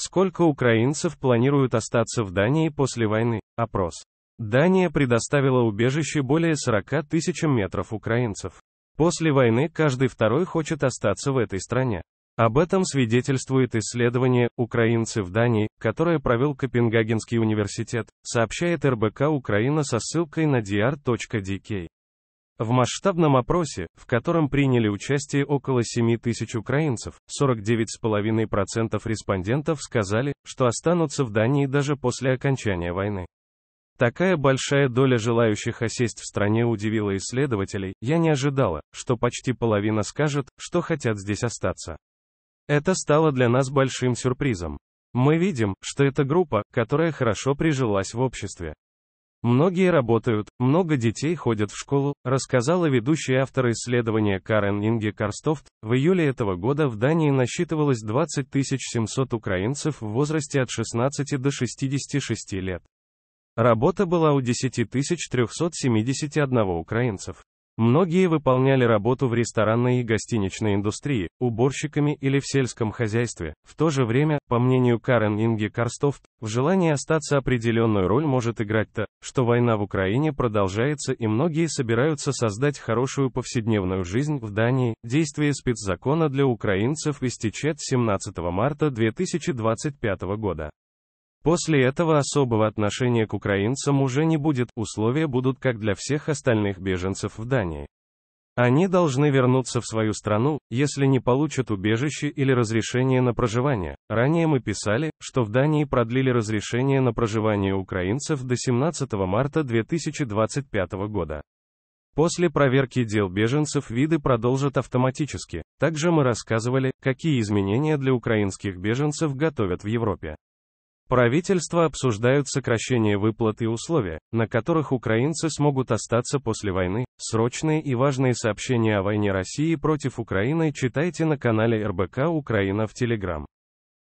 Сколько украинцев планируют остаться в Дании после войны? Опрос. Дания предоставила убежище более 40 тысячам метров украинцев. После войны каждый второй хочет остаться в этой стране. Об этом свидетельствует исследование «Украинцы в Дании», которое провел Копенгагенский университет, сообщает РБК Украина со ссылкой на dr.dk. В масштабном опросе, в котором приняли участие около 7 тысяч украинцев, 49,5% респондентов сказали, что останутся в Дании даже после окончания войны. Такая большая доля желающих осесть в стране удивила исследователей, я не ожидала, что почти половина скажет, что хотят здесь остаться. Это стало для нас большим сюрпризом. Мы видим, что это группа, которая хорошо прижилась в обществе. Многие работают, много детей ходят в школу, рассказала ведущий автор исследования Карен Инге Карстофт. В июле этого года в Дании насчитывалось 20 700 украинцев в возрасте от 16 до 66 лет. Работа была у 10 371 украинцев. Многие выполняли работу в ресторанной и гостиничной индустрии, уборщиками или в сельском хозяйстве. В то же время, по мнению Карен Инги Карстофт, в желании остаться определенную роль может играть то, что война в Украине продолжается и многие собираются создать хорошую повседневную жизнь в Дании. Действие спецзакона для украинцев истечет 17 марта 2025 года. После этого особого отношения к украинцам уже не будет, условия будут как для всех остальных беженцев в Дании. Они должны вернуться в свою страну, если не получат убежище или разрешение на проживание. Ранее мы писали, что в Дании продлили разрешение на проживание украинцев до 17 марта 2025 года. После проверки дел беженцев виды продолжат автоматически. Также мы рассказывали, какие изменения для украинских беженцев готовят в Европе. Правительства обсуждают сокращение выплат и условия, на которых украинцы смогут остаться после войны. Срочные и важные сообщения о войне России против Украины читайте на канале РБК Украина в Телеграм.